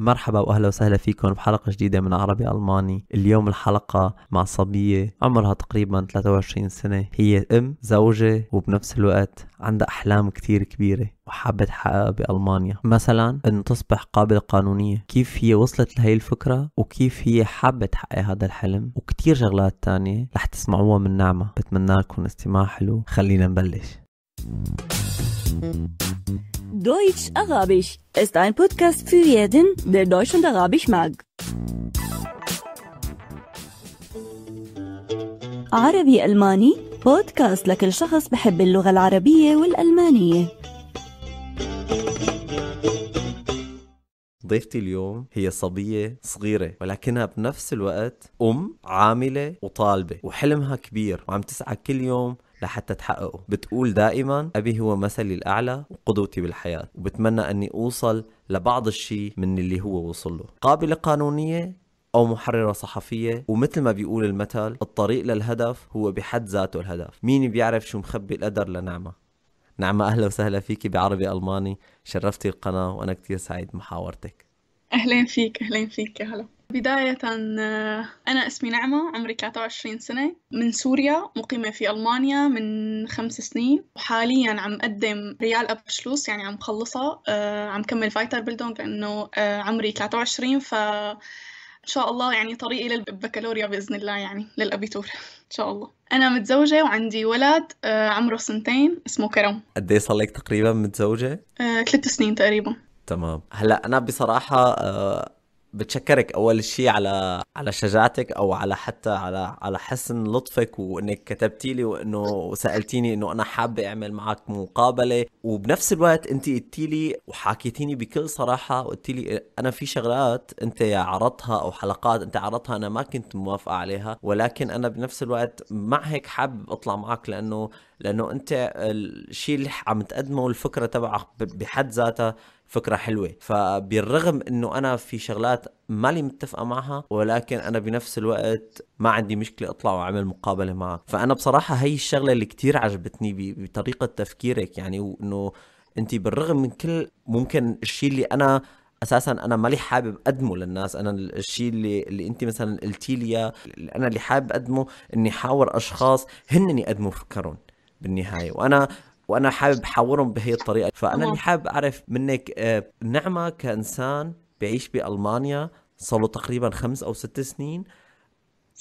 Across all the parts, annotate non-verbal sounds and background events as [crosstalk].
مرحبا واهلا وسهلا فيكم بحلقه جديده من عربي الماني اليوم الحلقه مع صبيه عمرها تقريبا 23 سنه هي ام زوجه وبنفس الوقت عندها احلام كتير كبيره وحابة تحققها بألمانيا مثلا أن تصبح قابلة قانونية كيف هي وصلت لهي الفكرة وكيف هي حابة تحقق هذا الحلم وكتير شغلات تانية رح تسمعوها من نعمة بتمنى لكم استماع حلو خلينا نبلش Deutsch-Arabisch ist ein Podcast für jeden, der Deutsch und Arabisch mag. عربي ألماني بودكاست لكل شخص بحب اللغة العربية والألمانية ضيفتي اليوم هي صبية صغيرة ولكنها بنفس الوقت أم عاملة وطالبة وحلمها كبير وعم تسعى كل يوم لحتى تحققه بتقول دائما أبي هو مثلي الأعلى وقدوتي بالحياة وبتمنى أني أوصل لبعض الشيء من اللي هو وصل له قابلة قانونية أو محررة صحفية ومثل ما بيقول المثل الطريق للهدف هو بحد ذاته الهدف مين بيعرف شو مخبي القدر لنعمة نعمة أهلا وسهلا فيكي بعربي ألماني شرفتي القناة وأنا كتير سعيد محاورتك أهلا فيك أهلا فيك هلا بداية آه، أنا اسمي نعمة عمري 23 سنة من سوريا مقيمة في ألمانيا من خمس سنين وحاليا عم أقدم ريال أبشلوس يعني عم خلصها آه، عم كمل فايتر بيلدونج لأنه آه، عمري 23 ف ان شاء الله يعني طريقي للبكالوريا باذن الله يعني للابيتور ان شاء الله انا متزوجه وعندي ولد عمره سنتين اسمه كرم قد ايه صار لك تقريبا متزوجه ثلاث سنين تقريبا تمام هلا انا بصراحه بتشكرك اول شيء على على شجاعتك او على حتى على على حسن لطفك وانك كتبتي لي وانه سالتيني انه انا حابه اعمل معك مقابله وبنفس الوقت انت قلتي لي وحكيتيني بكل صراحه وقلتي لي انا في شغلات انت عرضتها او حلقات انت عرضتها انا ما كنت موافقه عليها ولكن انا بنفس الوقت مع هيك حابب اطلع معك لانه لانه انت الشيء اللي عم تقدمه الفكره تبعك بحد ذاتها فكره حلوه فبالرغم انه انا في شغلات مالي متفقه معها ولكن انا بنفس الوقت ما عندي مشكله اطلع واعمل مقابله معك فانا بصراحه هي الشغله اللي كتير عجبتني بطريقه تفكيرك يعني وانه انت بالرغم من كل ممكن الشيء اللي انا اساسا انا مالي حابب اقدمه للناس انا الشيء اللي اللي انت مثلا قلتي لي انا اللي حابب اقدمه اني احاور اشخاص هن يقدموا فكرهم بالنهايه وانا وانا حابب احاورهم بهي الطريقه فانا اللي حابب اعرف منك آه، نعمه كانسان بعيش بالمانيا صار له تقريبا خمس او ست سنين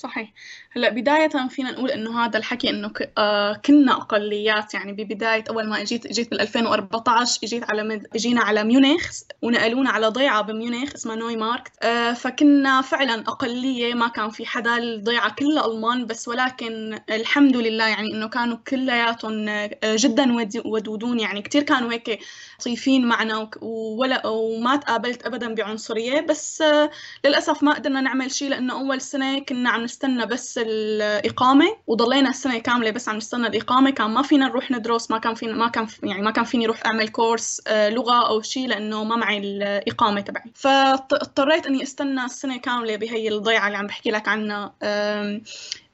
صحيح هلا بداية فينا نقول انه هذا الحكي انه ك... آه كنا اقليات يعني ببداية اول ما اجيت اجيت بال 2014 اجيت على مد... اجينا على ميونخ ونقلونا على ضيعة بميونخ اسمها نوي ماركت آه فكنا فعلا اقلية ما كان في حدا الضيعة كلها المان بس ولكن الحمد لله يعني انه كانوا كلياتهم آه، جدا ودودون يعني كثير كانوا هيك لطيفين معنا ولا وما تقابلت ابدا بعنصريه بس آه، للاسف ما قدرنا نعمل شيء لانه اول سنه كنا عم نستنى بس الاقامه وضلينا السنه كامله بس عم نستنى الاقامه كان ما فينا نروح ندرس ما كان فينا ما كان يعني ما كان فيني اروح اعمل كورس آه، لغه او شيء لانه ما معي الاقامه تبعي فاضطريت اني استنى السنه كامله بهي الضيعه اللي عم بحكي لك عنها آه،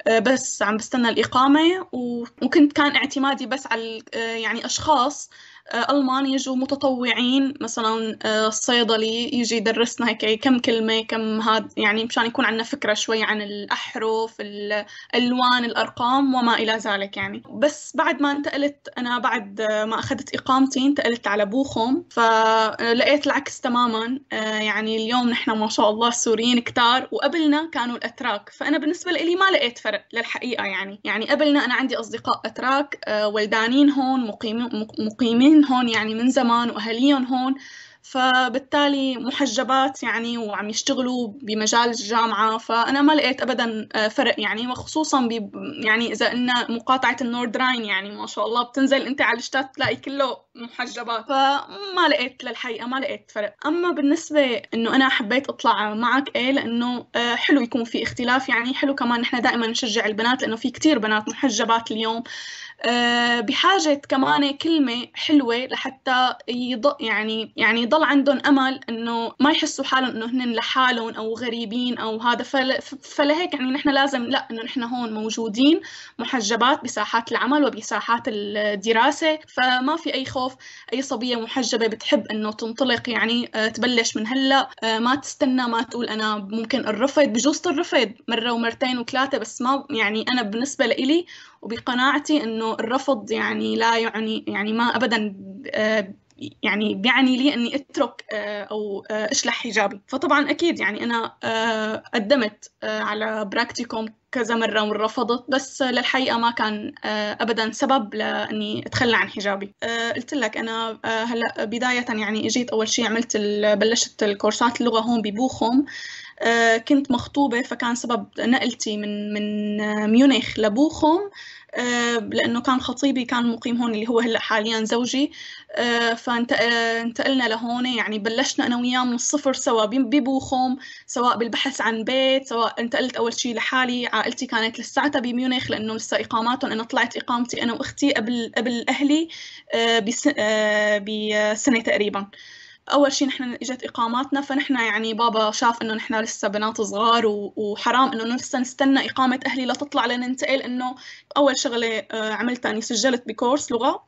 بس عم بستنى الإقامة وكنت كان اعتمادي بس على يعني أشخاص آه، ألمان يجوا متطوعين مثلا آه، الصيدلي يجي يدرسنا هيك كم كلمة كم هاد يعني مشان يكون عندنا فكرة شوي عن الأحرف الألوان الأرقام وما إلى ذلك يعني بس بعد ما انتقلت أنا بعد ما أخذت إقامتي انتقلت على بوخم فلقيت العكس تماما آه، يعني اليوم نحن ما شاء الله السوريين كتار وقبلنا كانوا الأتراك فأنا بالنسبة لي ما لقيت فرق للحقيقة يعني يعني قبلنا أنا عندي أصدقاء أتراك ولدانين هون مقيمين مقيمين هون يعني من زمان واهاليهم هون فبالتالي محجبات يعني وعم يشتغلوا بمجال الجامعة فأنا ما لقيت أبدا آه، فرق يعني وخصوصا يعني إذا قلنا مقاطعة النورد راين يعني ما شاء الله بتنزل أنت على الشتات تلاقي كله محجبات فما لقيت للحقيقة ما لقيت فرق أما بالنسبة إنه أنا حبيت أطلع معك إيه لأنه آه، حلو يكون في اختلاف يعني حلو كمان نحن دائما نشجع البنات لأنه في كتير بنات محجبات اليوم آه، بحاجة كمان كلمة حلوة لحتى يضل يعني يعني يضل عندهم أمل إنه ما يحسوا حالهم إنه هن لحالهم أو غريبين أو هذا فلهيك يعني نحن لازم لا إنه نحن هون موجودين محجبات بساحات العمل وبساحات الدراسة فما في أي خوف أي صبية محجبة بتحب إنه تنطلق يعني آه، تبلش من هلا آه، ما تستنى ما تقول أنا ممكن الرفض بجوز الرفض مرة ومرتين وثلاثة بس ما يعني أنا بالنسبة لإلي وبقناعتي انه الرفض يعني لا يعني يعني ما ابدا آه، يعني بيعني لي اني اترك آه، او آه، اشلح حجابي فطبعا اكيد يعني انا قدمت على براكتيكوم كذا مره ورفضت بس للحقيقه ما كان ابدا سبب لاني اتخلى عن حجابي قلت لك انا هلا بدايه يعني اجيت اول شيء عملت بلشت الكورسات اللغه هون ببوخم آه، كنت مخطوبة فكان سبب نقلتي من من آه، ميونخ لبوخم آه، لأنه كان خطيبي كان مقيم هون اللي هو هلا حاليا زوجي فانتقلنا لهون يعني بلشنا أنا وياه من الصفر سوا ببوخم سواء بالبحث عن بيت سواء انتقلت أول شيء لحالي عائلتي كانت لساتها بميونخ لأنه لسه إقاماتهم أنا طلعت إقامتي أنا وأختي قبل قبل أهلي بسنة تقريبا اول شيء نحن اجت اقاماتنا فنحن يعني بابا شاف انه نحن لسه بنات صغار وحرام انه لسه نستنى اقامه اهلي لتطلع لننتقل انه اول شغله آه، عملتها اني سجلت بكورس لغه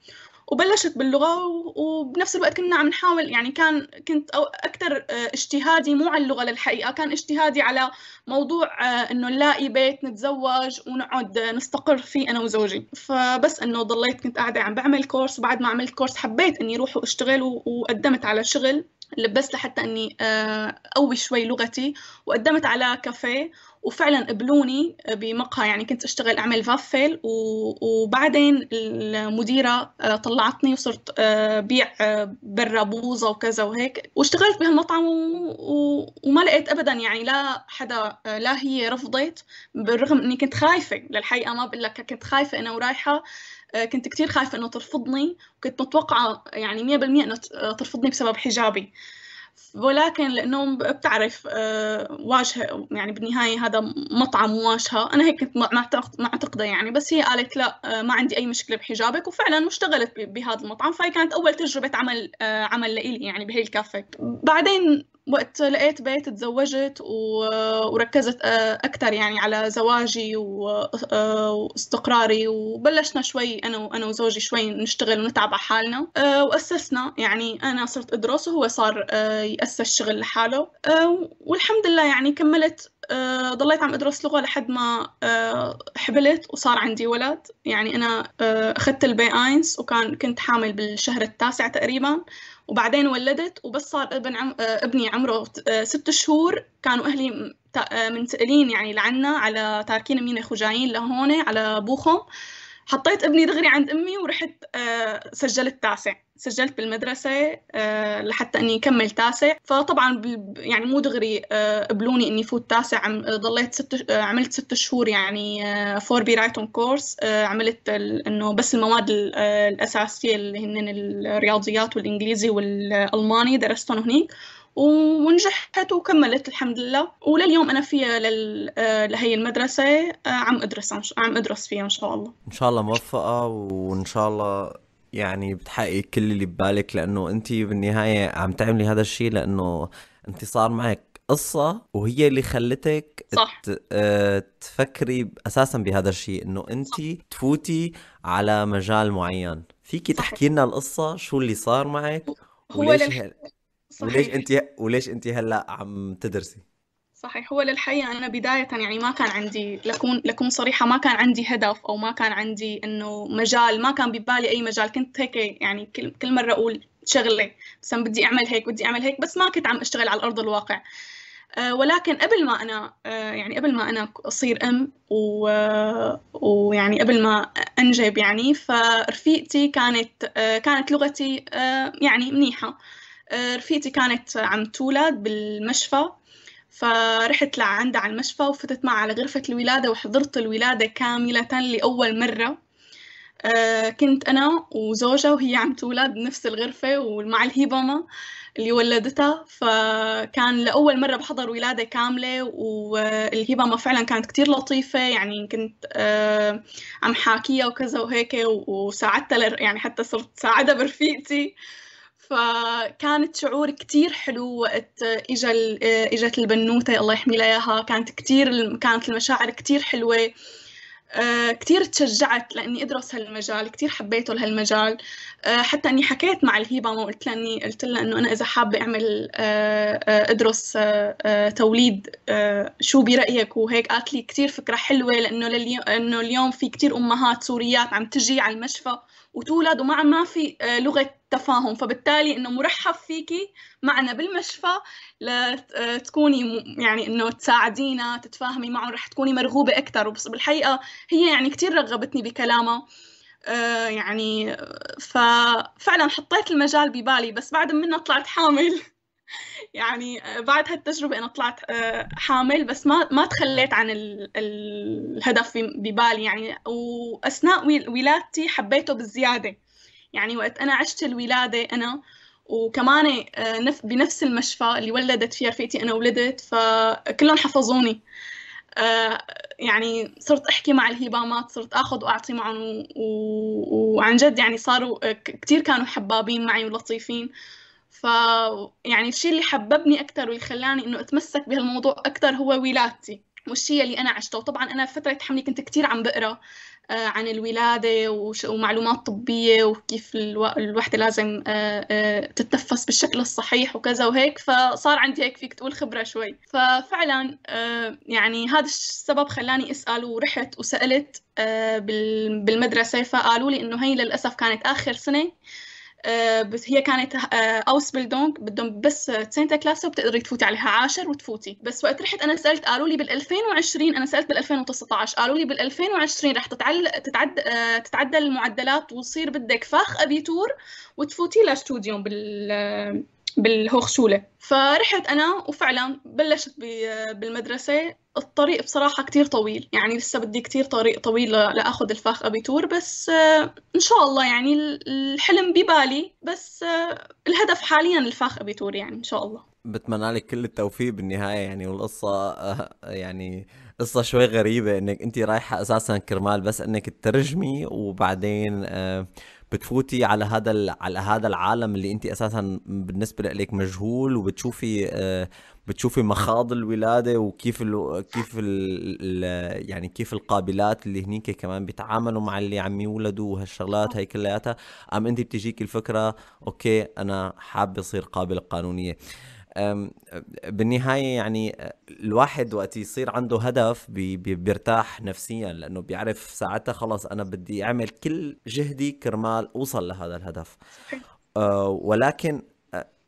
وبلشت باللغه وبنفس الوقت كنا عم نحاول يعني كان كنت أو اكثر آه، اجتهادي مو على اللغه للحقيقه كان اجتهادي على موضوع آه، انه نلاقي بيت نتزوج ونقعد آه، نستقر فيه انا وزوجي فبس انه ضليت كنت قاعده عم بعمل كورس وبعد ما عملت كورس حبيت اني اروح واشتغل وقدمت على شغل لبست لحتى اني آه، اقوي شوي لغتي وقدمت على كافيه وفعلا قبلوني بمقهى يعني كنت اشتغل اعمل فافل وبعدين المديره آه، طلعتني وصرت آه، بيع برا بوظه وكذا وهيك واشتغلت بهالمطعم وما لقيت ابدا يعني لا حدا لا هي رفضت بالرغم اني كنت خايفه للحقيقه ما بقول لك كنت خايفه انا ورايحه آه، كنت كتير خايفة إنه ترفضني وكنت متوقعة يعني مية بالمية إنه آه، ترفضني بسبب حجابي ولكن لأنه بتعرف آه، واجهة يعني بالنهاية هذا مطعم مواجهة أنا هيك كنت معتقدة يعني بس هي قالت لا ما عندي أي مشكلة بحجابك وفعلا واشتغلت بهذا المطعم فهي كانت أول تجربة عمل عمل لإلي يعني بهي الكافة بعدين وقت لقيت بيت تزوجت وركزت آه، أكثر يعني على زواجي آه، واستقراري وبلشنا شوي أنا وأنا وزوجي شوي نشتغل ونتعب على حالنا آه، وأسسنا يعني أنا صرت أدرس وهو صار يأسس شغل لحاله والحمد لله يعني كملت ضليت عم أدرس لغة لحد ما حبلت وصار عندي ولد يعني أنا أخذت البي آينس وكان كنت حامل بالشهر التاسع تقريباً وبعدين ولدت وبس صار ابن عم... آه، ابني عمره آه، ست شهور كانوا اهلي آه، منتقلين يعني لعنا على تاركين مينا خجاين لهون على بوخم حطيت ابني دغري عند امي ورحت آه، سجلت تاسع سجلت بالمدرسة آه، لحتى اني اكمل تاسع فطبعا يعني مو دغري آه، قبلوني اني فوت تاسع ضليت ست عملت ست شهور يعني فور بي رايتون كورس عملت انه بس المواد الاساسية اللي هن الرياضيات والانجليزي والالماني درستهم هنيك ونجحت وكملت الحمد لله ولليوم انا فيها آه، لهي المدرسه آه، عم ادرس عم ادرس فيها ان شاء الله ان شاء الله موفقه وان شاء الله يعني بتحققي كل اللي ببالك لانه انت بالنهايه عم تعملي هذا الشيء لانه انت صار معك قصة وهي اللي خلتك صح. آه، تفكري اساسا بهذا الشيء انه انت تفوتي على مجال معين فيكي تحكي لنا القصة شو اللي صار معك هو صحيح وليش انت وليش انت هلا عم تدرسي صحيح هو للحقيقة أنا بداية يعني ما كان عندي لكون لكون صريحة ما كان عندي هدف أو ما كان عندي إنه مجال ما كان ببالي أي مجال كنت هيك يعني كل كل مرة أقول شغلة مثلا بدي أعمل هيك بدي أعمل هيك بس ما كنت عم أشتغل على أرض الواقع آه، ولكن قبل ما أنا آه، يعني قبل ما أنا أصير أم و... آه، ويعني قبل ما أنجب يعني فرفيقتي كانت كانت لغتي يعني منيحة آه، رفيقتي كانت عم تولد بالمشفى فرحت لعندها على المشفى وفتت معها على غرفة الولادة وحضرت الولادة كاملة لأول مرة آه، كنت أنا وزوجها وهي عم تولد بنفس الغرفة ومع الهبمة اللي ولدتها فكان لأول مرة بحضر ولادة كاملة والهبمة فعلا كانت كتير لطيفة يعني كنت آه، عم حاكيها وكذا وهيك وساعدتها يعني حتى صرت ساعدها برفيقتي فكانت شعور كتير حلو وقت اجى اجت البنوته الله يحمي لها اياها كانت كتير كانت المشاعر كتير حلوه آه، كتير تشجعت لاني ادرس هالمجال كتير حبيته لهالمجال آه، حتى اني حكيت مع الهيبه وقلت لها اني قلت لها انه انا اذا حابه اعمل آه، ادرس توليد شو برايك وهيك قالت لي كثير فكره حلوه لانه لليوم اليوم في كتير امهات سوريات عم تجي على المشفى وتولد ومع ما في آه، لغه تفاهم فبالتالي انه مرحب فيكي معنا بالمشفى لتكوني آه، يعني انه تساعدينا تتفاهمي معهم رح تكوني مرغوبه اكثر وبالحقيقه هي يعني كثير رغبتني بكلامها آه، يعني ففعلا حطيت المجال ببالي بس بعد منها طلعت حامل [laughs] يعني آه، بعد هالتجربة أنا طلعت آه، حامل بس ما ما تخليت عن الهدف ببالي يعني وأثناء ولادتي حبيته بالزيادة يعني وقت أنا عشت الولادة أنا وكمان آه، بنفس المشفى اللي ولدت فيها رفيقتي أنا ولدت فكلهم حفظوني يعني صرت أحكي مع الهبامات صرت أخذ وأعطي معهم وعن جد يعني صاروا كتير كانوا حبابين معي ولطيفين ف يعني الشيء اللي حببني اكثر واللي خلاني انه اتمسك بهالموضوع اكثر هو ولادتي والشيء اللي انا عشته وطبعا انا فتره حملي كنت كثير عم بقرا آه، عن الولادة ومعلومات طبية وكيف الوحدة لازم آه، آه، تتنفس بالشكل الصحيح وكذا وهيك فصار عندي هيك فيك تقول خبرة شوي ففعلا يعني هذا السبب خلاني أسأل ورحت وسألت بالمدرسة فقالوا لي إنه هي للأسف كانت آخر سنة آه، بس هي كانت آه، اوس بلدونج بدهم بس سانتا كلاس وبتقدري تفوتي عليها عاشر وتفوتي بس وقت رحت انا سالت قالوا لي بال 2020 انا سالت بال 2019 قالوا لي بال 2020 رح تتعل تتعد آه، تتعدل المعدلات وتصير بدك فاخ ابيتور وتفوتي لستوديوم بال بالهوخشولة فرحت أنا وفعلا بلشت بالمدرسة الطريق بصراحة كتير طويل يعني لسه بدي كتير طريق طويل لأخذ الفاخ أبيتور بس آه، إن شاء الله يعني الحلم ببالي بس آه، الهدف حاليا الفاخ أبيتور يعني إن شاء الله بتمنى لك كل التوفيق بالنهاية يعني والقصة آه، يعني قصة شوي غريبة انك انت رايحة اساسا كرمال بس انك تترجمي وبعدين بتفوتي على هذا على هذا العالم اللي انت اساسا بالنسبه لك مجهول وبتشوفي آه، بتشوفي مخاض الولاده وكيف الـ كيف الـ يعني كيف القابلات اللي هنيك كمان بيتعاملوا مع اللي عم يولدوا وهالشغلات هي كلياتها ام انت بتجيك الفكره اوكي انا حابه اصير قابله قانونيه بالنهاية يعني الواحد وقت يصير عنده هدف بي بي بيرتاح نفسيا لأنه بيعرف ساعتها خلص أنا بدي أعمل كل جهدي كرمال أوصل لهذا الهدف أه، ولكن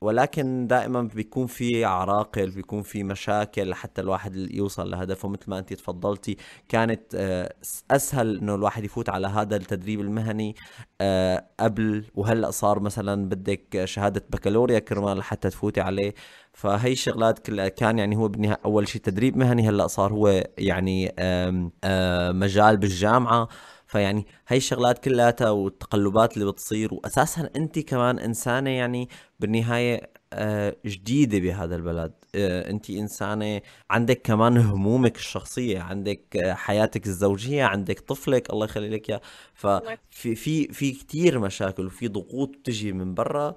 ولكن دائما بيكون في عراقل بيكون في مشاكل لحتى الواحد يوصل لهدفه مثل ما انت تفضلتي كانت آه، اسهل انه الواحد يفوت على هذا التدريب المهني آه، قبل وهلا صار مثلا بدك شهاده بكالوريا كرمال لحتى تفوتي عليه فهي الشغلات كلها كان يعني هو بالنهايه اول شيء تدريب مهني هلا صار هو يعني آه، مجال بالجامعه فيعني هاي الشغلات كلها والتقلبات اللي بتصير واساسا انت كمان انسانه يعني بالنهايه آه، جديده بهذا البلد آه، انت انسانه عندك كمان همومك الشخصيه عندك آه، حياتك الزوجيه عندك طفلك الله يخلي لك اياه ففي في في كثير مشاكل وفي ضغوط بتجي من برا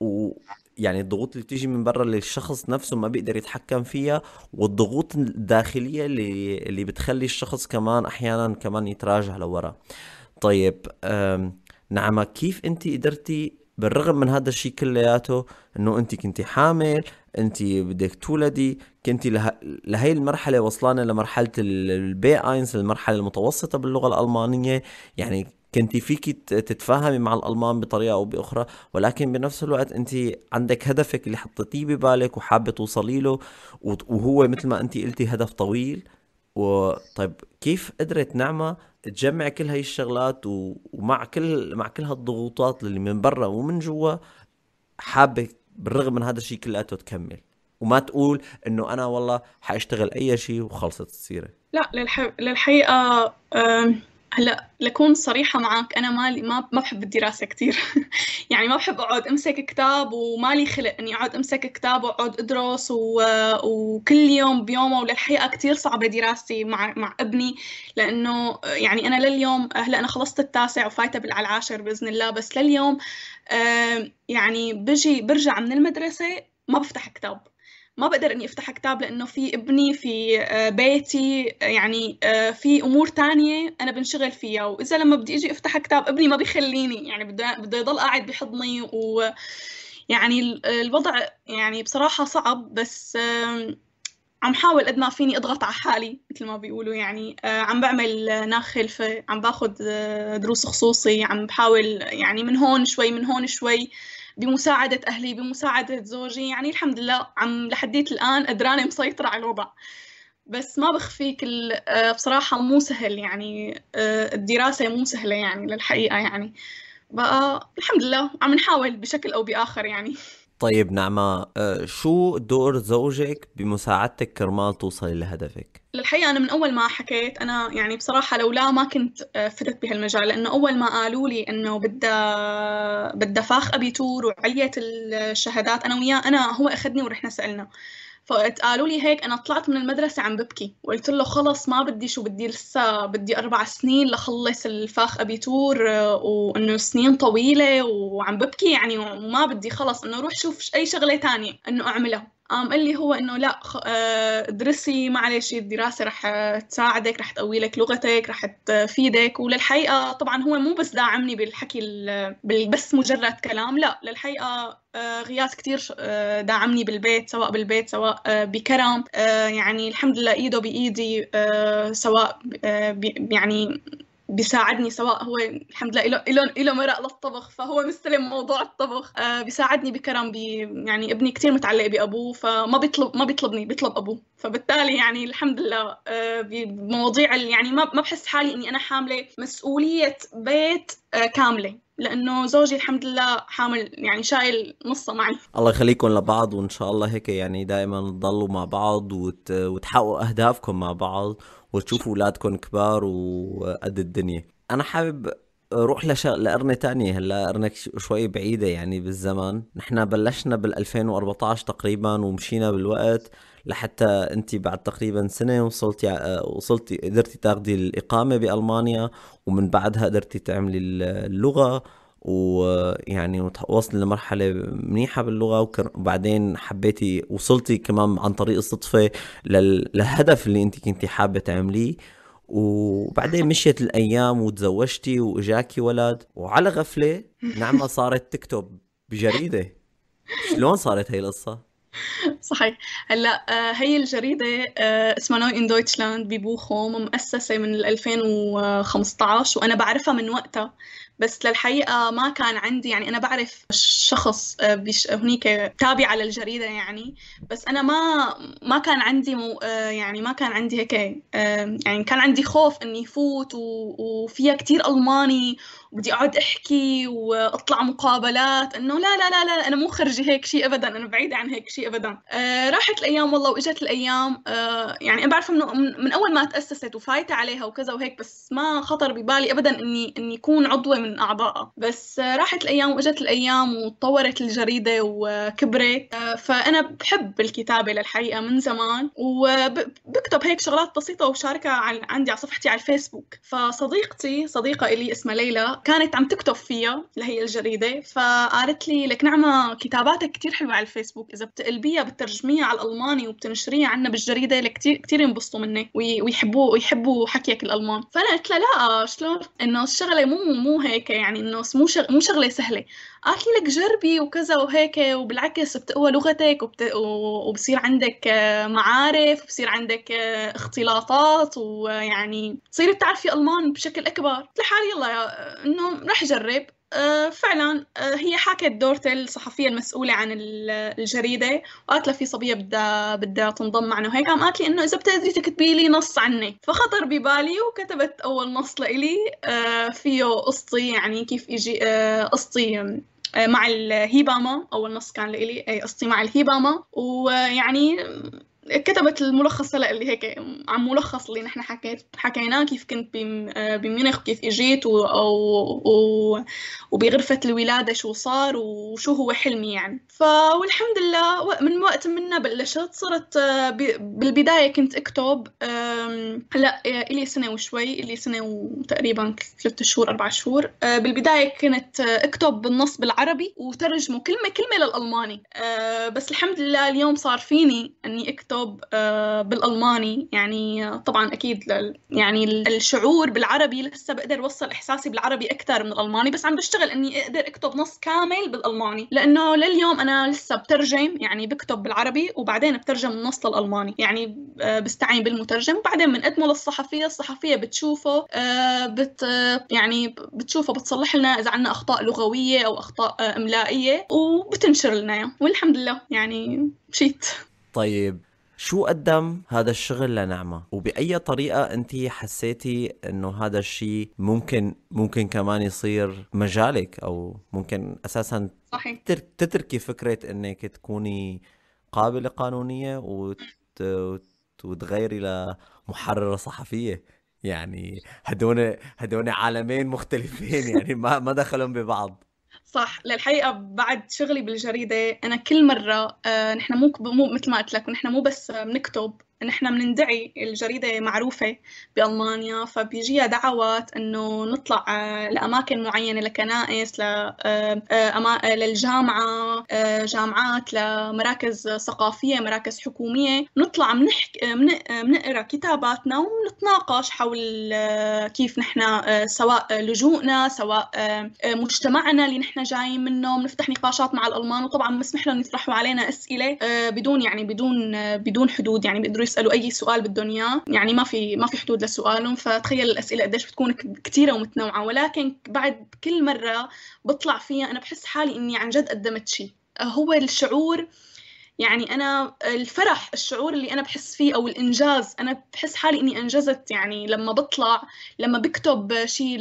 و يعني الضغوط اللي بتيجي من برا اللي الشخص نفسه ما بيقدر يتحكم فيها والضغوط الداخليه اللي اللي بتخلي الشخص كمان احيانا كمان يتراجع لورا طيب نعمة كيف انت قدرتي بالرغم من هذا الشيء كلياته انه انت كنتي حامل انت بدك تولدي كنتي له... لهي المرحله وصلانه لمرحله البي اينس المرحله المتوسطه باللغه الالمانيه يعني كنت فيك تتفاهمي مع الالمان بطريقه او باخرى ولكن بنفس الوقت انت عندك هدفك اللي حطيتيه ببالك وحابه توصلي له وهو مثل ما انت قلتي هدف طويل وطيب كيف قدرت نعمه تجمع كل هاي الشغلات ومع كل مع كل هالضغوطات اللي من برا ومن جوا حابه بالرغم من هذا الشيء كلياته تكمل وما تقول انه انا والله حاشتغل اي شيء وخلصت السيره لا للح... للحقيقه هلا لكون صريحة معك أنا مالي ما ما بحب الدراسة كثير [laughs] يعني ما بحب أقعد أمسك كتاب ومالي خلق إني أقعد أمسك كتاب وأقعد أدرس و... وكل يوم بيومه وللحقيقة كثير صعبة دراستي مع مع ابني لأنه يعني أنا لليوم هلا أنا خلصت التاسع وفايتة على العاشر بإذن الله بس لليوم آه، يعني بجي برجع من المدرسة ما بفتح كتاب ما بقدر اني افتح كتاب لانه في ابني في آه، بيتي آه، يعني آه، في امور تانية انا بنشغل فيها واذا لما بدي اجي افتح كتاب ابني ما بيخليني يعني بده بده يضل قاعد بحضني و يعني الوضع يعني بصراحة صعب بس عم حاول قد ما فيني اضغط على حالي مثل ما بيقولوا يعني عم بعمل ناخل عم باخذ دروس خصوصي عم بحاول يعني من هون شوي من هون شوي بمساعدة أهلي بمساعدة زوجي يعني الحمد لله عم لحديت الآن قدرانة مسيطرة على الوضع بس ما بخفيك آه، بصراحة مو سهل يعني آه، الدراسة مو سهلة يعني للحقيقة يعني بقى الحمد لله عم نحاول بشكل أو بآخر يعني طيب نعمة آه، شو دور زوجك بمساعدتك كرمال توصلي لهدفك؟ الحقيقة أنا من أول ما حكيت أنا يعني بصراحة لولا ما كنت آه، فتت بهالمجال لأنه أول ما قالوا لي إنه بدها بدها فاخ أبيتور وعلية الشهادات أنا وياه أنا هو أخذني ورحنا سألنا فقالوا لي هيك انا طلعت من المدرسه عم ببكي وقلت له خلص ما بدي شو بدي لسه بدي اربع سنين لخلص الفاخ ابيتور آه، وانه سنين طويله وعم ببكي يعني وما بدي خلص انه روح شوف اي شغله تانية انه اعملها قام قال لي هو انه لا ادرسي آه، معلش الدراسه رح تساعدك رح تقوي لك لغتك رح تفيدك وللحقيقه طبعا هو مو بس داعمني بالحكي بس مجرد كلام لا للحقيقه آه، غياث كتير آه، داعمني بالبيت سواء بالبيت سواء بكرم يعني الحمد لله ايده بايدي سواء يعني بيساعدني سواء هو الحمد لله له له مرق للطبخ فهو مستلم موضوع الطبخ آه، بيساعدني بكرم بي يعني ابني كثير متعلق بابوه فما بيطلب ما بيطلبني بيطلب ابوه فبالتالي يعني الحمد لله آه، بمواضيع يعني ما ما بحس حالي اني انا حامله مسؤوليه بيت آه، كامله لانه زوجي الحمد لله حامل يعني شايل نصه معي الله يخليكم لبعض وان شاء الله هيك يعني دائما تضلوا مع بعض وت... وتحققوا اهدافكم مع بعض وتشوفوا اولادكم كبار وقد الدنيا انا حابب روح لش... لأرنة تانية هلا أرنة شوي بعيدة يعني بالزمن نحن بلشنا بال2014 تقريبا ومشينا بالوقت لحتى انت بعد تقريبا سنة وصلتي وصلتي قدرتي تاخدي الإقامة بألمانيا ومن بعدها قدرتي تعملي اللغة ويعني وصلت لمرحلة منيحة باللغة وبعدين حبيتي وصلتي كمان عن طريق الصدفة للهدف اللي انت كنتي حابة تعمليه وبعدين مشيت الايام وتزوجتي واجاكي ولد وعلى غفله نعمه صارت تكتب بجريده شلون صارت هي القصه؟ [laughs] صحيح هلا آه، هي الجريدة آه، اسمها نوي ان دويتشلاند ببوخوم مؤسسة من 2015 وأنا بعرفها من وقتها بس للحقيقة ما كان عندي يعني أنا بعرف شخص آه، هنيك تابع للجريدة يعني بس أنا ما ما كان عندي مو يعني ما كان عندي هيك يعني كان عندي خوف إني فوت وفيها كتير ألماني بدي اقعد احكي واطلع مقابلات انه لا لا لا لا انا مو خرجي هيك شيء ابدا انا بعيده عن هيك شيء ابدا آه راحت الايام والله واجت الايام آه يعني انا بعرف انه من, من اول ما تاسست وفايته عليها وكذا وهيك بس ما خطر ببالي ابدا اني اني اكون عضوه من اعضائها بس آه راحت الايام واجت الايام وتطورت الجريده وكبرت آه فانا بحب الكتابه للحقيقه من زمان وبكتب هيك شغلات بسيطه وبشاركها عندي على صفحتي على الفيسبوك فصديقتي صديقه الي اسمها ليلى كانت عم تكتب فيها اللي هي الجريدة فقالت لي لك نعمة كتاباتك كتير حلوة على الفيسبوك إذا بتقلبيها بترجميها على الألماني وبتنشريها عنا بالجريدة كثير كتير ينبسطوا مني ويحبوا ويحبوا حكيك الألمان فأنا قلت لها لا شلون إنه الشغلة مو مو هيك يعني إنه مو مو شغلة سهلة قالت لي لك جربي وكذا وهيك وبالعكس بتقوى لغتك وبت... وبصير عندك آه، معارف وبصير عندك آه، اختلاطات ويعني تصيري بتعرفي ألمان بشكل أكبر قلت لحالي يلا يا آه، إنه رح أجرب آه، فعلا آه، هي حكت دورتل الصحفيه المسؤوله عن الجريده وقالت لها في صبيه بدها بدها تنضم معنا وهيك قام قالت لي انه اذا بتقدري تكتبي لي نص عني فخطر ببالي وكتبت اول نص لإلي آه، فيه قصتي يعني كيف اجي قصتي مع الهيباما اول نص كان لإلي قصتي مع الهيباما ويعني كتبت الملخص هلا اللي هيك عن ملخص اللي نحن حكيت حكيناه كيف كنت بميونخ وكيف اجيت و... و... وبغرفة الولادة شو صار وشو هو حلمي يعني ف والحمد لله من وقت منا بلشت صرت آه، ب... بالبداية كنت اكتب أم... هلا آه، الي سنة وشوي الي سنة وتقريبا ثلاث شهور اربع شهور أم... آه، بالبداية كنت اكتب بالنص بالعربي وترجمه كلمة كلمة للألماني أم... بس الحمد لله اليوم صار فيني اني اكتب يكتب آه، بالألماني يعني آه، طبعا أكيد يعني الشعور بالعربي لسه بقدر وصل إحساسي بالعربي أكثر من الألماني بس عم بشتغل إني أقدر أكتب نص كامل بالألماني لأنه لليوم أنا لسه بترجم يعني بكتب بالعربي وبعدين بترجم النص للألماني يعني آه، بستعين بالمترجم وبعدين بنقدمه للصحفية الصحفية بتشوفه بت يعني بتشوفه بتصلح لنا إذا عندنا أخطاء لغوية أو أخطاء إملائية وبتنشر لنا والحمد لله يعني مشيت طيب شو قدم هذا الشغل لنعمة وبأي طريقة أنت حسيتي أنه هذا الشيء ممكن ممكن كمان يصير مجالك أو ممكن أساسا صحيح. تتركي فكرة أنك تكوني قابلة قانونية وت... وتغيري لمحررة صحفية يعني هدول هدول عالمين مختلفين يعني ما ما دخلهم ببعض صح للحقيقه بعد شغلي بالجريده انا كل مره آه، نحن مو مثل ما قلت لك نحن مو بس بنكتب نحن بندعي الجريدة معروفة بألمانيا فبيجيها دعوات إنه نطلع آه، لأماكن معينة لكنائس آه، آه، للجامعة جامعات لمراكز ثقافية مراكز حكومية نطلع بنقرا منقرا كتاباتنا ونتناقش حول كيف نحن سواء لجوءنا سواء مجتمعنا اللي نحن جايين منه بنفتح نقاشات مع الألمان وطبعا بنسمح لهم يطرحوا علينا أسئلة بدون يعني بدون بدون حدود يعني بيقدروا يسالوا اي سؤال بدهم اياه يعني ما في ما في حدود لسؤالهم فتخيل الاسئله قديش بتكون كثيره ومتنوعه ولكن بعد كل مره بطلع فيها انا بحس حالي اني عن جد قدمت شيء هو الشعور يعني انا الفرح الشعور اللي انا بحس فيه او الانجاز انا بحس حالي اني انجزت يعني لما بطلع لما بكتب شيء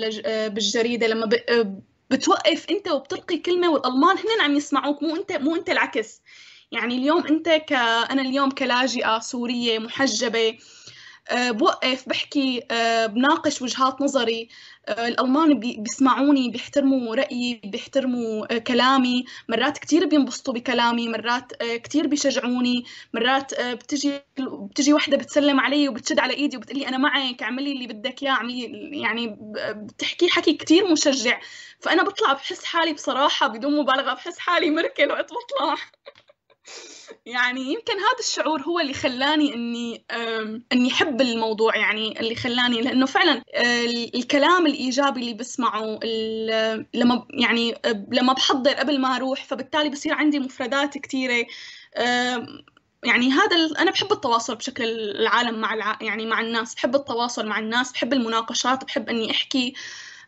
بالجريده لما بتوقف انت وبتلقي كلمه والالمان هن عم يسمعوك مو انت مو انت العكس يعني اليوم انت ك انا اليوم كلاجئه سوريه محجبه آه، بوقف بحكي آه، بناقش وجهات نظري آه، الألمان بيسمعوني بيحترموا رأيي بيحترموا كلامي مرات كثير بينبسطوا بكلامي مرات كثير بيشجعوني مرات بتجي بتجي وحدة بتسلم علي وبتشد على إيدي وبتقلي أنا معك اعملي اللي بدك إياه اعملي يعني بتحكي حكي كثير مشجع فأنا بطلع بحس حالي بصراحة بدون مبالغة بحس حالي مركل وقت بطلع [laughs] يعني يمكن هذا الشعور هو اللي خلاني اني اني احب الموضوع يعني اللي خلاني لانه فعلا آه، الكلام الايجابي اللي بسمعه لما يعني لما بحضر قبل ما اروح فبالتالي بصير عندي مفردات كثيره يعني هذا انا بحب التواصل بشكل العالم مع الع... يعني مع الناس بحب التواصل مع الناس بحب المناقشات بحب اني احكي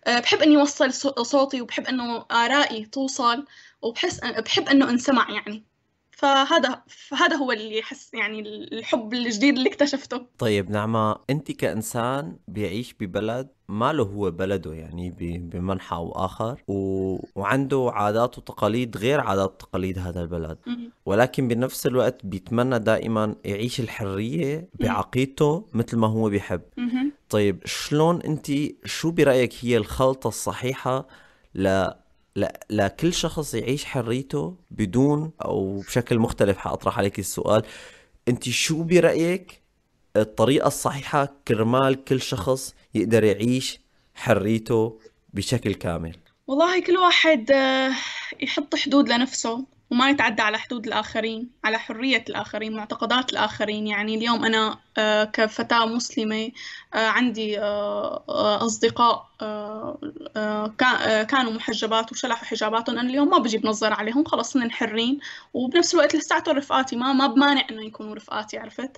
آه، بحب اني اوصل صوتي وبحب انه ارائي توصل وبحس بحب انه انسمع يعني فهذا فهذا هو اللي حس يعني الحب الجديد اللي اكتشفته طيب نعمة انت كانسان بيعيش ببلد ما له هو بلده يعني بمنحى او اخر و... وعنده عادات وتقاليد غير عادات وتقاليد هذا البلد ولكن بنفس الوقت بيتمنى دائما يعيش الحريه بعقيدته مثل ما هو بيحب طيب شلون انت شو برايك هي الخلطه الصحيحه ل لا لا كل شخص يعيش حريته بدون او بشكل مختلف حاطرح عليك السؤال انت شو برايك الطريقه الصحيحه كرمال كل شخص يقدر يعيش حريته بشكل كامل والله كل واحد آه، يحط حدود لنفسه وما يتعدى على حدود الآخرين على حرية الآخرين معتقدات الآخرين يعني اليوم أنا آه، كفتاة مسلمة آه، عندي آه، أصدقاء كانوا محجبات وشلحوا حجاباتهم أنا اليوم ما بجيب نظر عليهم خلص هن حرين وبنفس الوقت لساتهم رفقاتي ما ما بمانع إنه يكونوا رفقاتي عرفت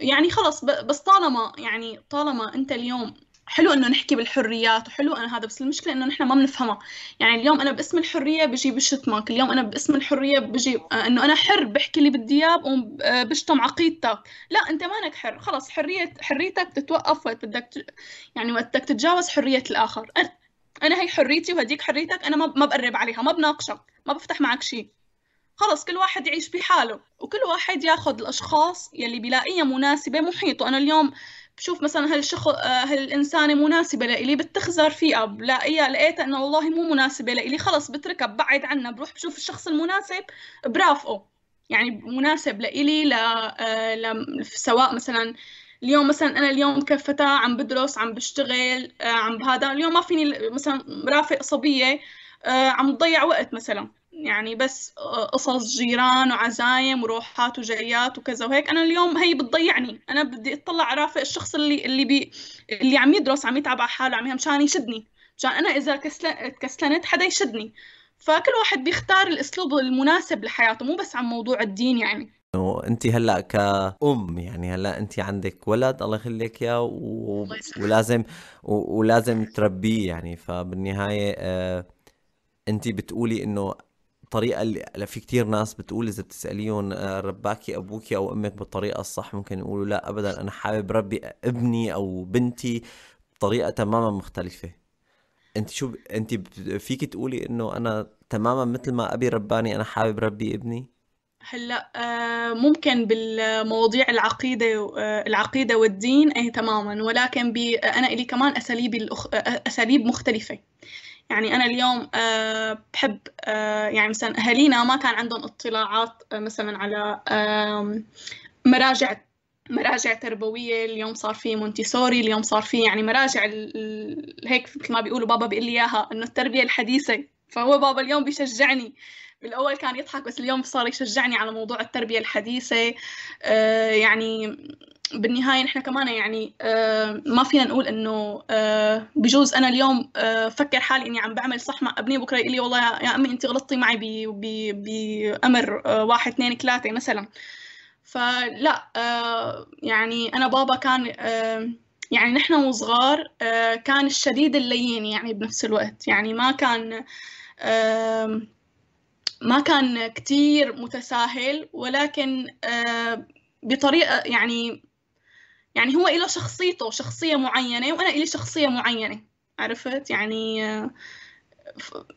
يعني خلص بس طالما يعني طالما أنت اليوم حلو انه نحكي بالحريات وحلو انا هذا بس المشكله انه نحن ما بنفهمها يعني اليوم انا باسم الحريه بجي بشتمك اليوم انا باسم الحريه بجي آه، انه انا حر بحكي اللي بدي اياه وبشتم عقيدتك لا انت مانك حر خلص حريه حريتك تتوقف وقت بدك يعني وقت بدك تتجاوز حريه الاخر انا هي حريتي وهديك حريتك انا ما ما بقرب عليها ما بناقشك ما بفتح معك شيء خلص كل واحد يعيش بحاله وكل واحد ياخذ الاشخاص يلي بلاقيها مناسبه محيطه انا اليوم بشوف مثلا هالشخص آه، هالإنسانة مناسبة لإلي بتخزر فيها بلاقيها لقيتها إنه والله مو مناسبة لإلي خلص بتركها ببعد عنها بروح بشوف الشخص المناسب برافقه يعني مناسب لإلي ل... آه، ل... سواء مثلا اليوم مثلا انا اليوم كفتاه عم بدرس عم بشتغل آه، عم بهذا اليوم ما فيني مثلا رافق صبيه عم تضيع وقت مثلا يعني بس آه، قصص جيران وعزايم وروحات وجايات وكذا وهيك انا اليوم هي بتضيعني انا بدي اطلع ارافق الشخص اللي اللي بي اللي عم يدرس عم يتعب على حاله عم مشان يشدني مشان انا اذا كسلت كسلنت حدا يشدني فكل واحد بيختار الاسلوب المناسب لحياته مو بس عن موضوع الدين يعني انت هلا كأم يعني هلا انت عندك ولد الله يخليك اياه و... ولازم و... ولازم تربيه يعني فبالنهايه آه، انت بتقولي انه الطريقه اللي في كتير ناس بتقول اذا بتساليهم آه، رباكي ابوكي او امك بالطريقه الصح ممكن يقولوا لا ابدا انا حابب ربي ابني او بنتي بطريقه تماما مختلفه انت شو ب... انت فيك تقولي انه انا تماما مثل ما ابي رباني انا حابب ربي ابني هلا آه، ممكن بالمواضيع العقيدة آه، العقيدة والدين اي تماما ولكن أنا إلي كمان أساليب الأخ... أساليب مختلفة يعني أنا اليوم آه، بحب آه، يعني مثلا أهالينا ما كان عندهم اطلاعات آه، مثلا على مراجع مراجع تربوية اليوم صار في مونتيسوري اليوم صار في يعني مراجع هيك مثل ما بيقولوا بابا بيقول لي إياها إنه التربية الحديثة فهو بابا اليوم بيشجعني بالأول كان يضحك بس اليوم صار يشجعني على موضوع التربية الحديثة يعني بالنهايه نحن كمان يعني آه، ما فينا نقول انه آه، بجوز انا اليوم آه، فكر حالي اني عم بعمل صح مع ابني بكره يقول لي والله يا امي انت غلطتي معي بامر واحد اثنين ثلاثه مثلا فلا يعني انا بابا كان يعني نحن وصغار كان الشديد اللين يعني بنفس الوقت يعني ما كان ما كان كتير متساهل ولكن بطريقة يعني يعني هو له شخصيته شخصية معينة وأنا إلي شخصية معينة عرفت يعني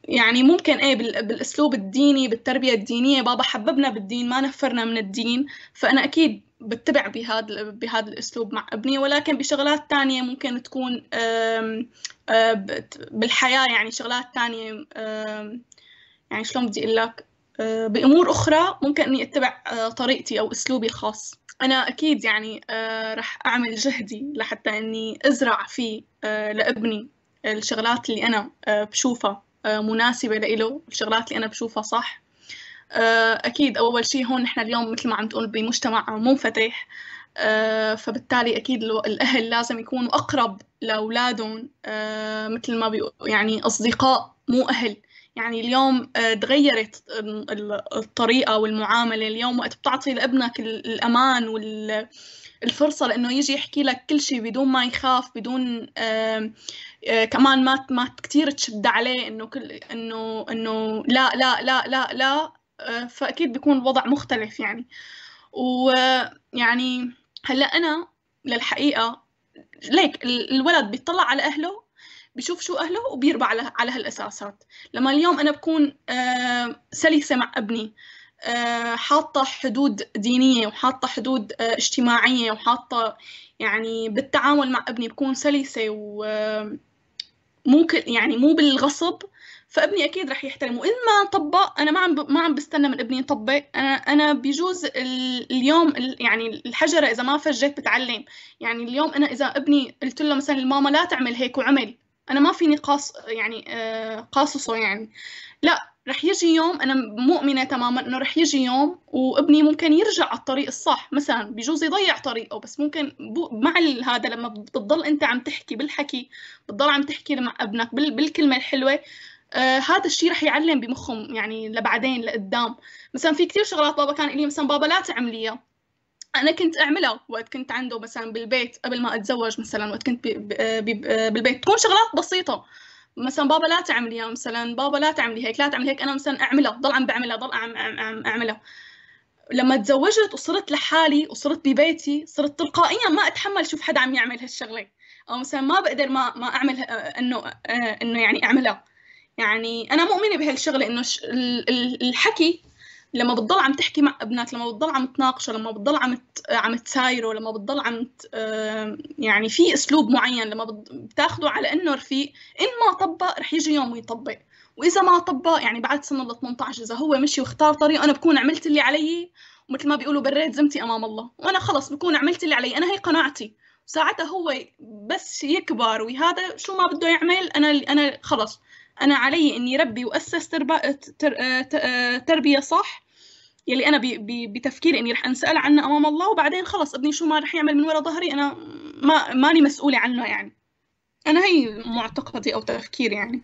يعني ممكن ايه بالاسلوب الديني بالتربيه الدينيه بابا حببنا بالدين ما نفرنا من الدين فانا اكيد بتبع بهذا بهذا الاسلوب مع ابني ولكن بشغلات تانية ممكن تكون بالحياه يعني شغلات تانية يعني شلون بدي اقول لك آه، بأمور أخرى ممكن إني أتبع آه، طريقتي أو أسلوبي الخاص أنا أكيد يعني آه، رح أعمل جهدي لحتى إني أزرع فيه لابني الشغلات اللي أنا بشوفها مناسبة لإله الشغلات اللي أنا بشوفها صح أكيد أول شيء هون نحن اليوم مثل ما عم تقول بمجتمع منفتح فبالتالي أكيد الأهل لازم يكونوا أقرب لأولادهم مثل ما بيقولوا يعني أصدقاء مو أهل يعني اليوم آه، تغيرت الطريقة والمعاملة اليوم وقت بتعطي لابنك الأمان والفرصة لأنه يجي يحكي لك كل شيء بدون ما يخاف بدون آه، كمان ما ما كثير تشد عليه إنه كل إنه إنه لا لا لا لا لا آه، فأكيد بيكون الوضع مختلف يعني ويعني هلا أنا للحقيقة ليك الولد بيطلع على أهله بشوف شو أهله وبيربى على على هالأساسات لما اليوم أنا بكون آه، سلسة مع ابني آه، حاطة حدود دينية وحاطة حدود آه، اجتماعية وحاطة يعني بالتعامل مع ابني بكون سلسة و مو يعني مو بالغصب فابني اكيد رح يحترمه وان ما طبق انا ما عم ما عم بستنى من ابني يطبق انا انا بجوز اليوم يعني الحجره اذا ما فجت بتعلم يعني اليوم انا اذا ابني قلت له مثلا الماما لا تعمل هيك وعمل أنا ما فيني قاص يعني آه، قاصصه يعني لا رح يجي يوم أنا مؤمنة تماما إنه رح يجي يوم وابني ممكن يرجع على الطريق الصح مثلا بجوز يضيع طريقه بس ممكن مع هذا لما بتضل أنت عم تحكي بالحكي بتضل عم تحكي مع ابنك بالكلمة الحلوة آه هذا الشيء رح يعلم بمخهم يعني لبعدين لقدام مثلا في كثير شغلات بابا كان لي مثلا بابا لا تعمليها انا كنت اعملها وقت كنت عنده مثلا بالبيت قبل ما اتزوج مثلا وقت كنت بي آه، بي آه، بالبيت تكون شغلات بسيطه مثلا بابا لا تعمليها مثلا بابا لا تعملي هيك لا تعملي هيك انا مثلا اعملها ضل عم بعملها ضل عم, عم, عم اعملها لما تزوجت وصرت لحالي وصرت ببيتي صرت تلقائيا ما اتحمل شوف حدا عم يعمل هالشغله او مثلا ما بقدر ما ما اعمل آه، انه انه يعني اعملها يعني انا مؤمنه بهالشغله انه الحكي لما بتضل عم تحكي مع ابنك لما بتضل عم تناقشه لما بتضل عم عم تسايره لما بتضل عم يعني في اسلوب معين لما بتاخده على انه رفيق ان ما طبق رح يجي يوم ويطبق واذا ما طبق يعني بعد سنه ال 18 اذا هو مشي واختار طريقه انا بكون عملت اللي علي ومثل ما بيقولوا بريت ذمتي امام الله وانا خلص بكون عملت اللي علي انا هي قناعتي ساعتها هو بس يكبر وهذا شو ما بده يعمل انا انا خلص أنا علي إني ربي وأسس تربية صح يلي أنا بتفكيري إني رح أنسأل عنه أمام الله وبعدين خلص ابني شو ما رح يعمل من ورا ظهري أنا ما ماني مسؤولة عنه يعني أنا هي معتقدي أو تفكيري يعني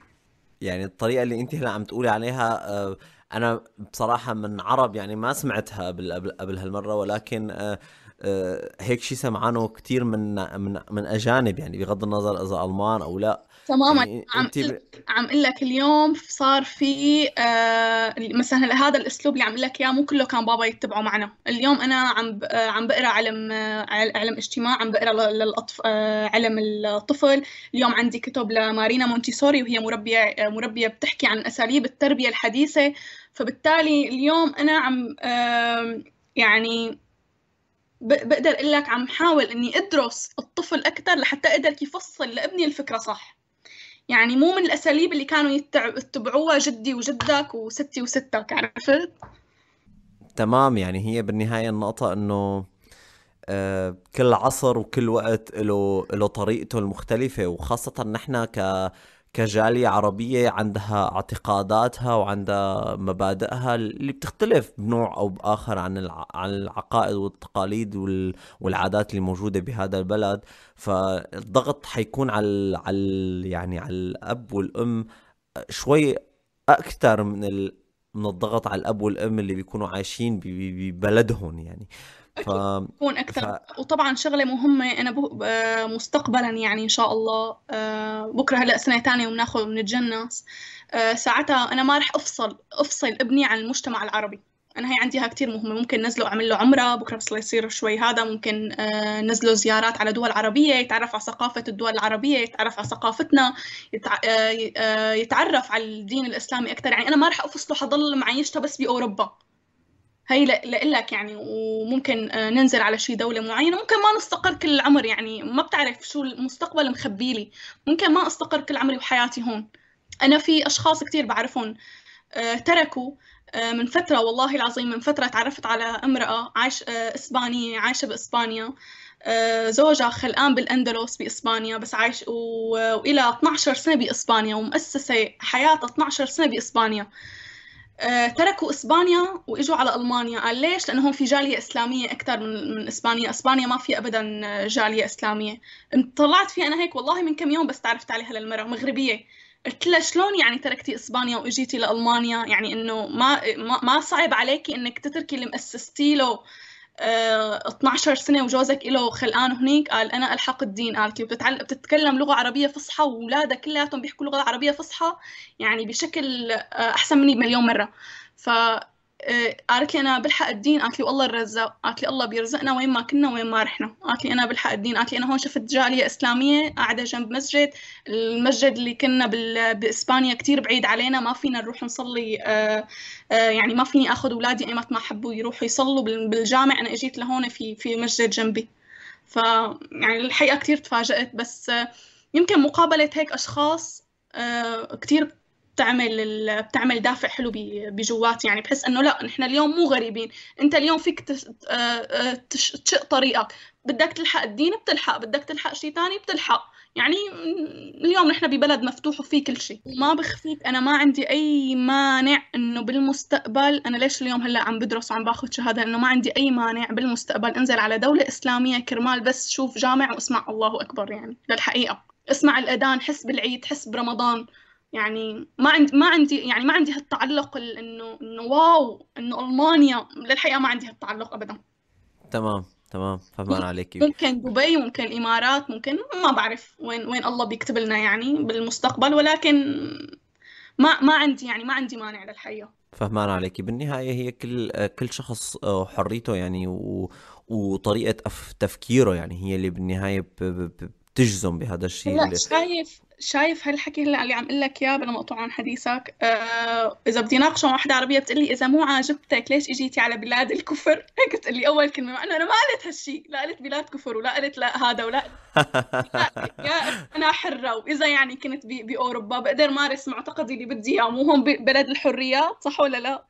يعني الطريقة اللي أنت هلا عم تقولي عليها آه، انا بصراحه من عرب يعني ما سمعتها قبل قبل, هالمره ولكن آه، آه، هيك شيء سمعانه كثير من من من اجانب يعني بغض النظر اذا المان او لا تماما يعني عم ب... عم اقول لك اليوم صار في آه مثلا هذا الاسلوب اللي عم اقول لك اياه مو كله كان بابا يتبعه معنا اليوم انا عم آه، عم بقرا آه، علم علم اجتماع عم بقرا للأطف... آه، علم الطفل اليوم عندي كتب لمارينا مونتيسوري وهي مربيه مربيه بتحكي عن اساليب التربيه الحديثه فبالتالي اليوم انا عم آه يعني بقدر اقول لك عم حاول اني ادرس الطفل اكثر لحتى اقدر كيف افصل لابني الفكره صح يعني مو من الاساليب اللي كانوا يتبعوها جدي وجدك وستي وستك عرفت تمام يعني هي بالنهايه النقطه انه آه، كل عصر وكل وقت له له طريقته المختلفه وخاصه نحن ك كجالية عربية عندها اعتقاداتها وعندها مبادئها اللي بتختلف بنوع أو بآخر عن عن العقائد والتقاليد والعادات اللي موجودة بهذا البلد فالضغط حيكون على على يعني على الأب والأم شوي أكثر من من الضغط على الاب والام اللي بيكونوا عايشين ببلدهم يعني ف... يكون اكثر ف... وطبعا شغله مهمه انا ب... آه، مستقبلا يعني ان شاء الله آه، بكره هلا سنه ثانيه وبناخذ وبنتجنس آه، ساعتها انا ما رح افصل افصل ابني عن المجتمع العربي انا هي عنديها كتير مهمه ممكن نزله اعمل له عمره بكره بس يصير شوي هذا ممكن آه، نزله زيارات على دول عربيه يتعرف على ثقافه الدول العربيه يتعرف على ثقافتنا آه، آه، يتعرف على الدين الاسلامي اكثر يعني انا ما راح افصله حضل معيشته بس باوروبا هي لك يعني وممكن ننزل على شي دولة معينة ممكن ما نستقر كل العمر يعني ما بتعرف شو المستقبل مخبيلي ممكن ما استقر كل عمري وحياتي هون أنا في أشخاص كتير بعرفهم تركوا آه، من فترة والله العظيم من فترة تعرفت على امرأة عايش آه، إسبانية عايشة بإسبانيا آه، زوجها خلقان بالأندلس بإسبانيا بس عايش و... وإلى 12 سنة بإسبانيا ومؤسسة حياتها 12 سنة بإسبانيا تركوا اسبانيا واجوا على المانيا قال ليش لانه هون في جاليه اسلاميه اكثر من اسبانيا اسبانيا ما في ابدا جاليه اسلاميه طلعت فيها انا هيك والله من كم يوم بس تعرفت عليها للمرأة مغربيه قلت لها شلون يعني تركتي اسبانيا واجيتي لالمانيا يعني انه ما ما صعب عليكي انك تتركي اللي مؤسستي له اه 12 سنه وجوزك له خلقان هنيك قال انا الحق الدين قالت لي بتتكلم لغه عربيه فصحى واولادها كلياتهم بيحكوا لغه عربيه فصحى يعني بشكل آه، احسن مني بمليون مره ف آه، قالت لي انا بلحق الدين قالت لي والله الرزاق قالت لي الله بيرزقنا وين ما كنا وين ما رحنا قالت لي انا بلحق الدين قالت لي انا هون شفت جاليه اسلاميه قاعده جنب مسجد المسجد اللي كنا باسبانيا كتير بعيد علينا ما فينا نروح نصلي آه، آه، يعني ما فيني اخذ اولادي ايمت ما حبوا يروحوا يصلوا بالجامع انا اجيت لهون في في مسجد جنبي ف يعني الحقيقه كثير تفاجات بس يمكن مقابله هيك اشخاص كثير بتعمل بتعمل دافع حلو بجواتي يعني بحس انه لا نحن اليوم مو غريبين انت اليوم فيك آه، آه، تشق طريقك بدك تلحق الدين بتلحق بدك تلحق شيء ثاني بتلحق يعني اليوم نحن ببلد مفتوح وفي كل شيء ما بخفيك انا ما عندي اي مانع انه بالمستقبل انا ليش اليوم هلا عم بدرس وعم باخذ شهاده انه ما عندي اي مانع بالمستقبل انزل على دوله اسلاميه كرمال بس شوف جامع واسمع الله اكبر يعني للحقيقه اسمع الاذان حس بالعيد حس برمضان يعني ما عندي ما عندي يعني ما عندي هالتعلق انه انه واو انه المانيا للحقيقه ما عندي هالتعلق ابدا تمام تمام فهمان عليك ممكن دبي ممكن الامارات ممكن ما بعرف وين وين الله بيكتب لنا يعني بالمستقبل ولكن ما ما عندي يعني ما عندي مانع للحقيقه فهمان عليك بالنهايه هي كل كل شخص آه، حريته يعني و... وطريقه تفكيره يعني هي اللي بالنهايه بتجزم بهذا الشيء لا شايف شايف هالحكي هلا اللي عم اقول لك اياه بلا مقطوع عن حديثك آه اذا بدي ناقشه مع وحده عربيه بتقول لي اذا مو عاجبتك ليش اجيتي على بلاد الكفر؟ هيك [laughs] بتقول لي اول كلمه مع انه انا ما قلت هالشيء لا قلت بلاد كفر ولا قلت لا هذا ولا لا [laughs] يا انا حره واذا يعني كنت باوروبا بقدر مارس معتقدي اللي بدي اياه مو هون بلد الحريه صح ولا لا؟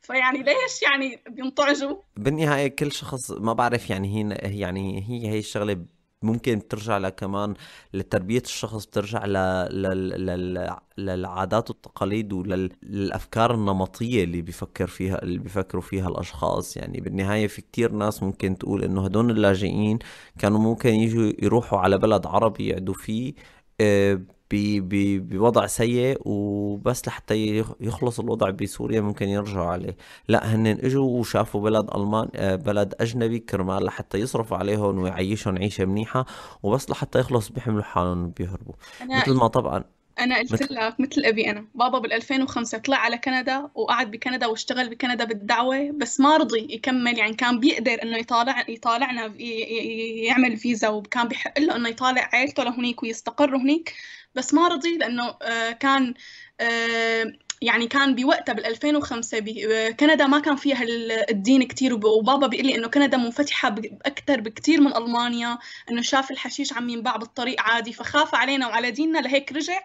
فيعني ليش يعني بينطعجوا؟ بالنهايه كل شخص ما بعرف يعني هي يعني هي هي الشغله ممكن بترجع لكمان لتربية الشخص بترجع ل... لل... لل... للعادات والتقاليد وللأفكار النمطية اللي بيفكر فيها اللي بيفكروا فيها الأشخاص يعني بالنهاية في كتير ناس ممكن تقول إنه هدول اللاجئين كانوا ممكن يجوا يروحوا على بلد عربي يعدوا فيه آه، بي بي بوضع سيء وبس لحتى يخلص الوضع بسوريا ممكن يرجعوا عليه لا هن اجوا وشافوا بلد المان آه، بلد اجنبي كرمال لحتى يصرفوا عليهم ويعيشهم عيشه منيحه وبس لحتى يخلص بيحملوا حالهم بيهربوا مثل ما طبعا انا قلت لك مثل ابي انا بابا بال2005 طلع على كندا وقعد بكندا واشتغل بكندا بالدعوه بس ما رضي يكمل يعني كان بيقدر انه يطالع يطالعنا يعمل فيزا وكان بحق له انه يطالع عائلته لهنيك ويستقر هنيك بس ما رضي لانه آه، كان آه، يعني كان بوقتها بال2005 آه، كندا ما كان فيها الدين كتير وبابا بيقول لي انه كندا منفتحه اكثر بكتير من المانيا انه شاف الحشيش عم ينباع بالطريق عادي فخاف علينا وعلى ديننا لهيك رجع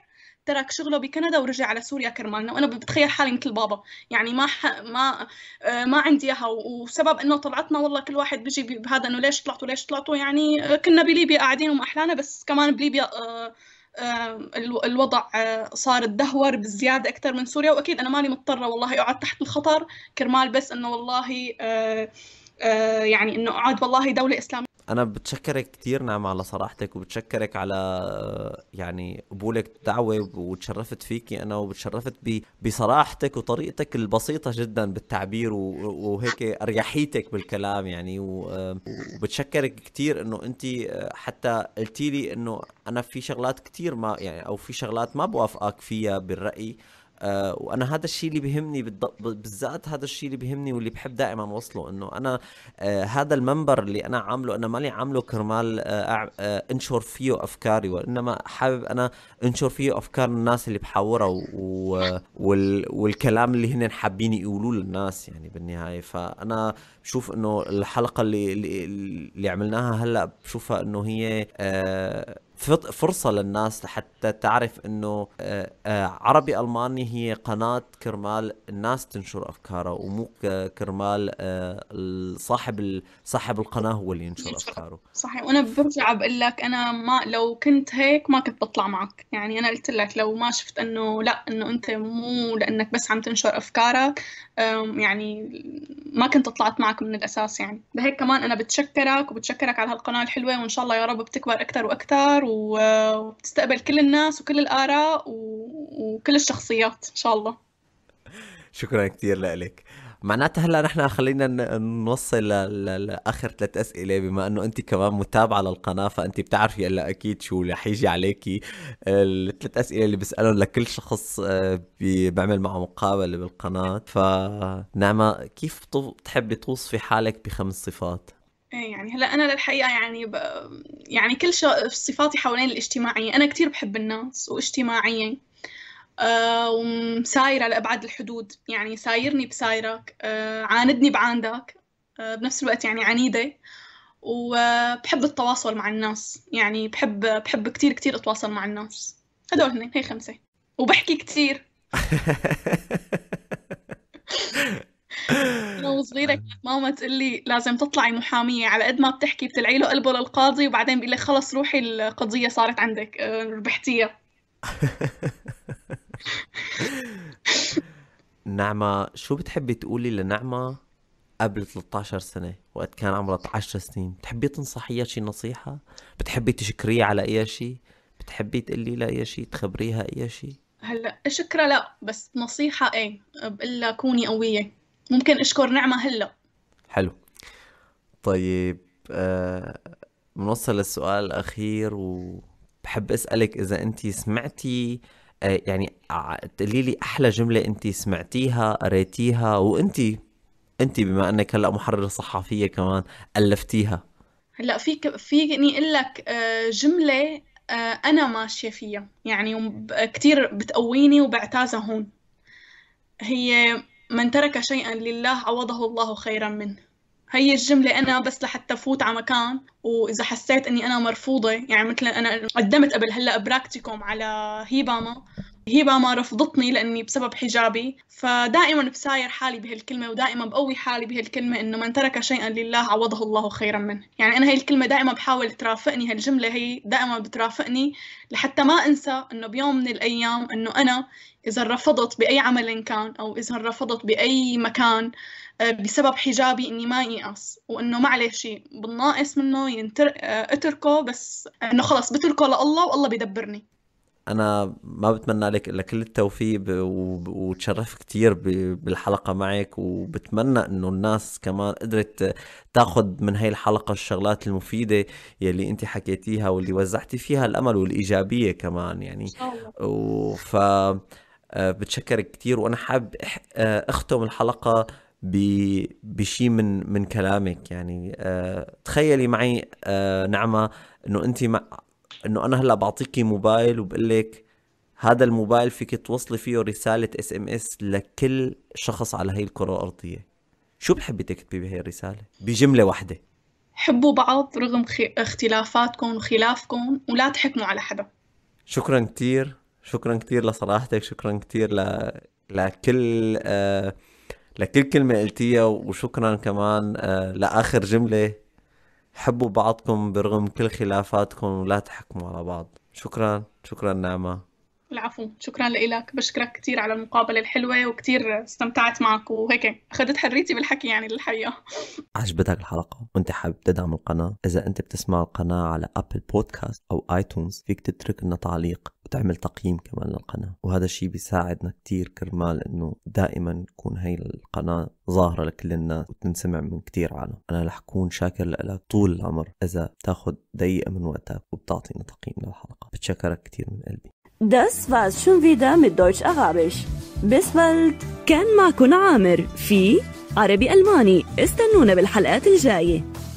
ترك شغله بكندا ورجع على سوريا كرمالنا وانا بتخيل حالي مثل بابا يعني ما ح... ما آه، ما عندي اياها وسبب انه طلعتنا والله كل واحد بيجي بهذا انه ليش طلعتوا ليش طلعتوا يعني آه، كنا بليبيا قاعدين وما احلانا بس كمان بليبيا آه، الوضع صار تدهور بزيادة أكثر من سوريا وأكيد أنا ماني مضطرة والله أقعد تحت الخطر كرمال بس إنه والله يعني إنه أقعد والله دولة إسلامية انا بتشكرك كثير نعم على صراحتك وبتشكرك على يعني قبولك الدعوه وتشرفت فيكي انا وبتشرفت بصراحتك وطريقتك البسيطه جدا بالتعبير وهيك اريحيتك بالكلام يعني وبتشكرك كثير انه انت حتى قلتي لي انه انا في شغلات كثير ما يعني او في شغلات ما بوافقك فيها بالراي آه، وانا هذا الشيء اللي بيهمني بالذات هذا الشيء اللي بيهمني واللي بحب دائما اوصله انه انا آه، هذا المنبر اللي انا عامله انا مالي عامله كرمال آه، انشر فيه افكاري وانما حابب انا انشر فيه افكار الناس اللي بحاورها والكلام اللي هن حابين يقولوه للناس يعني بالنهايه فانا بشوف انه الحلقه اللي اللي, اللي عملناها هلا بشوفها انه هي آه فرصه للناس لحتى تعرف انه آه، آه، عربي الماني هي قناه كرمال الناس تنشر افكارها ومو كرمال آه، صاحب صاحب القناه هو اللي ينشر افكاره صحيح وانا برجع بقول لك انا ما لو كنت هيك ما كنت بطلع معك يعني انا قلت لك لو ما شفت انه لا انه انت مو لانك بس عم تنشر افكارك يعني ما كنت طلعت معك من الاساس يعني لهيك كمان انا بتشكرك وبتشكرك على هالقناه الحلوه وان شاء الله يا رب بتكبر اكثر واكثر وبتستقبل كل الناس وكل الآراء وكل الشخصيات إن شاء الله شكرا كثير لك معناتها هلا نحن خلينا نوصل لاخر ثلاث اسئله بما انه انت كمان متابعه للقناه فانت بتعرفي هلا اكيد شو رح يجي عليكي الثلاث اسئله اللي بسالهم لكل شخص آه، بعمل معه مقابله بالقناه فنعمه كيف بتحبي توصفي حالك بخمس صفات؟ إيه يعني هلا انا للحقيقه يعني ب... يعني كل شا... صفاتي حوالين الاجتماعيه انا كتير بحب الناس واجتماعيه آه، ومسايره لابعد الحدود يعني سايرني بسايرك آه، عاندني بعاندك آه، بنفس الوقت يعني عنيده وبحب التواصل مع الناس يعني بحب بحب كتير كتير اتواصل مع الناس هدول هن هي خمسه وبحكي كتير [laughs] انا وصغيره كانت ماما تقول لي لازم تطلعي محاميه على قد ما بتحكي بتلعي له قلبه للقاضي وبعدين بيقول لك خلص روحي القضيه صارت عندك آه، ربحتيها [laughs] نعمة شو بتحبي تقولي لنعمة قبل 13 سنة وقت كان عمرها 10 سنين بتحبي تنصحيها شي نصيحة بتحبي تشكريها على أي شي بتحبي تقولي لها أي شي تخبريها أي شي هلا شكرا لا بس نصيحة ايه بقول كوني قوية ممكن أشكر نعمة هلا حلو طيب آه للسؤال الأخير وبحب أسألك إذا أنت سمعتي آه يعني تقولي لي أحلى جملة أنت سمعتيها قريتيها وأنت أنت بما أنك هلا محررة صحفية كمان ألفتيها هلا فيك فيني أقول لك آه جملة آه، أنا ماشية فيها يعني كثير بتقويني وبعتازها هون هي من ترك شيئا لله عوضه الله خيرا منه هي الجملة أنا بس لحتى فوت على مكان وإذا حسيت إني أنا مرفوضة يعني مثلا أنا قدمت قبل هلا براكتيكوم على هيباما هبه ما رفضتني لاني بسبب حجابي فدائما بساير حالي بهالكلمه ودائما بقوي حالي بهالكلمه انه من ترك شيئا لله عوضه الله خيرا منه يعني انا هي الكلمه دائما بحاول ترافقني هالجمله هي دائما بترافقني لحتى ما انسى انه بيوم من الايام انه انا اذا رفضت باي عمل كان او اذا رفضت باي مكان آه، بسبب حجابي اني ما ييأس وانه معلش بالناقص منه ينتر... آه، اتركه بس انه خلص بتركه لله والله بيدبرني انا ما بتمنى لك الا كل التوفيق وتشرف كثير بالحلقه معك وبتمنى انه الناس كمان قدرت تاخذ من هاي الحلقه الشغلات المفيده يلي انت حكيتيها واللي وزعتي فيها الامل والايجابيه كمان يعني ف آه، بتشكرك كثير وانا حابب آه، اختم الحلقه بشيء من من كلامك يعني آه، تخيلي معي نعمه انه انت مع انه انا هلا بعطيكي موبايل وبقول لك هذا الموبايل فيك توصلي فيه رسالة اس ام اس لكل شخص على هي الكرة الأرضية شو بتحبي تكتبي بهي الرسالة؟ بجملة واحدة حبوا بعض رغم اختلافاتكم وخلافكم ولا تحكموا على حدا شكرا كثير شكرا كثير لصراحتك شكرا كثير ل... لكل آه، لكل كلمة قلتيها وشكرا كمان آه، لآخر جملة حبوا بعضكم برغم كل خلافاتكم ولا تحكموا على بعض شكرا شكرا نعمه العفو شكرا لك بشكرك كثير على المقابلة الحلوة وكثير استمتعت معك وهيك أخذت حريتي بالحكي يعني الحقيقة عجبتك الحلقة وانت حابب تدعم القناة إذا انت بتسمع القناة على أبل بودكاست أو آيتونز فيك تترك لنا تعليق وتعمل تقييم كمان للقناة وهذا الشيء بيساعدنا كثير كرمال انه دائما تكون هاي القناة ظاهرة لكل الناس وتنسمع من كثير عالم انا رح كون شاكر لك طول العمر اذا بتاخذ دقيقة من وقتك وبتعطينا تقييم للحلقة بتشكرك كثير من قلبي Das war's schon wieder mit Deutsch-Arabisch. Bis bald. كان معكم عامر في عربي ألماني استنونا بالحلقات الجاية